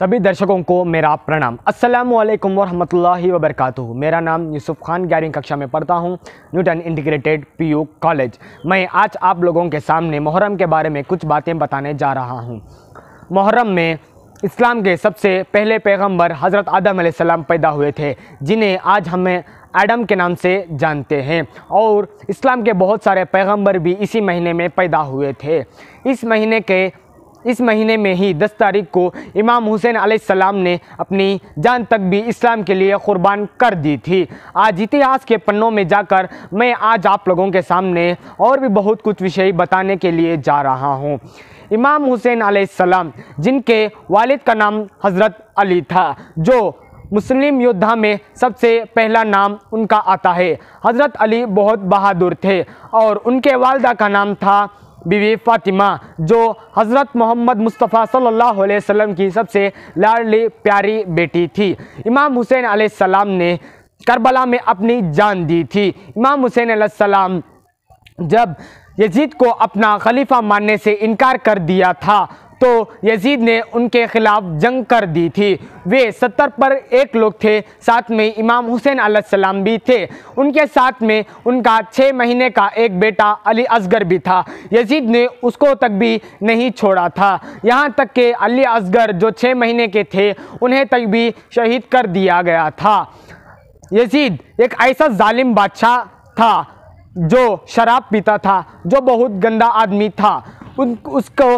सभी दर्शकों को मेरा प्रणाम अस्सलाम वालेकुम वरहमतुल्लाहि वबरकातुहू मेरा नाम यूसुफ खान ग्यारहवीं कक्षा में पढ़ता हूँ न्यूटन इंटीग्रेटेड पीयू कॉलेज मैं आज आप लोगों के सामने मुहर्रम के बारे में कुछ बातें बताने जा रहा हूँ मुहर्रम में इस्लाम के सबसे पहले पैगंबर हज़रत आदम सलाम पैदा हुए थे जिन्हें आज हमें एडम के नाम से जानते हैं और इस्लाम के बहुत सारे पैगंबर भी इसी महीने में पैदा हुए थे इस महीने के इस महीने में ही 10 तारीख को इमाम हुसैन सलाम ने अपनी जान तक भी इस्लाम के लिए क़ुरबान कर दी थी आज इतिहास के पन्नों में जाकर मैं आज आप लोगों के सामने और भी बहुत कुछ विषय बताने के लिए जा रहा हूँ इमाम हुसैन आलाम जिनके वालिद का नाम हज़रत अली था जो मुस्लिम योद्धा में सबसे पहला नाम उनका आता है हज़रत अली बहुत बहादुर थे और उनके वालदा का नाम था बीवी फ़ातिमा जो हज़रत मोहम्मद मुस्तफ़ा सल्लल्लाहु अलैहि वसल्लम की सबसे लाडली प्यारी बेटी थी इमाम हुसैन आसमाम ने करबला में अपनी जान दी थी इमाम हुसैन सलाम जब यजीद को अपना खलीफा मानने से इनकार कर दिया था तो यजीद ने उनके ख़िलाफ़ जंग कर दी थी वे सत्तर पर एक लोग थे साथ में इमाम हुसैन आसमाम भी थे उनके साथ में उनका छः महीने का एक बेटा अली असगर भी था यजीद ने उसको तक भी नहीं छोड़ा था यहाँ तक कि अली असगर जो छः महीने के थे उन्हें तक भी शहीद कर दिया गया था यजीद एक ऐसा जालिम बादशाह था जो शराब पीता था जो बहुत गंदा आदमी था उन उसको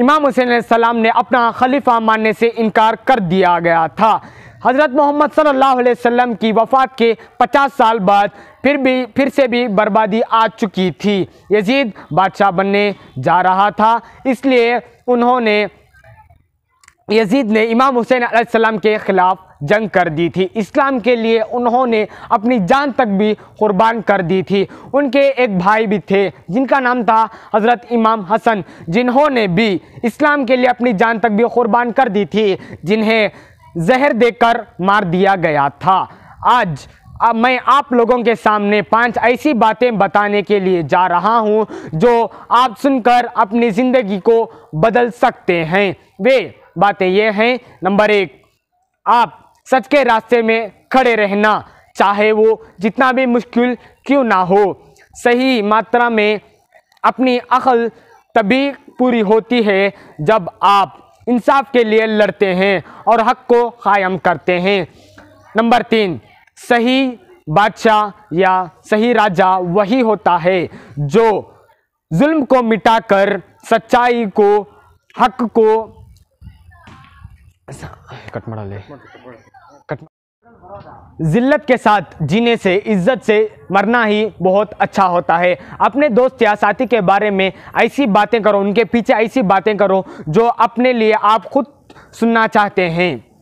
इमाम हुसैन सलाम ने अपना खलीफा मानने से इनकार कर दिया गया था हज़रत मोहम्मद सल्लल्लाहु अलैहि वसल्लम की वफ़ात के 50 साल बाद फिर भी फिर से भी बर्बादी आ चुकी थी यजीद बादशाह बनने जा रहा था इसलिए उन्होंने यजीद ने इमाम हुसैन सलाम के ख़िलाफ़ जंग कर दी थी इस्लाम के लिए उन्होंने अपनी जान तक भी कुर्बान कर दी थी उनके एक भाई भी थे जिनका नाम था हज़रत इमाम हसन जिन्होंने भी इस्लाम के लिए अपनी जान तक भी कुर्बान कर दी थी जिन्हें जहर देकर मार दिया गया था आज अब मैं आप लोगों के सामने पांच ऐसी बातें बताने के लिए जा रहा हूं जो आप सुनकर अपनी ज़िंदगी को बदल सकते हैं वे बातें ये हैं नंबर एक आप सच के रास्ते में खड़े रहना चाहे वो जितना भी मुश्किल क्यों ना हो सही मात्रा में अपनी अकल तभी पूरी होती है जब आप इंसाफ के लिए लड़ते हैं और हक को कायम करते हैं नंबर तीन सही बादशाह या सही राजा वही होता है जो जुल्म को मिटाकर सच्चाई को हक को कटमड़ा ले ज़िल्लत के साथ जीने से इज्जत से मरना ही बहुत अच्छा होता है अपने दोस्त या साथी के बारे में ऐसी बातें करो उनके पीछे ऐसी बातें करो जो अपने लिए आप खुद सुनना चाहते हैं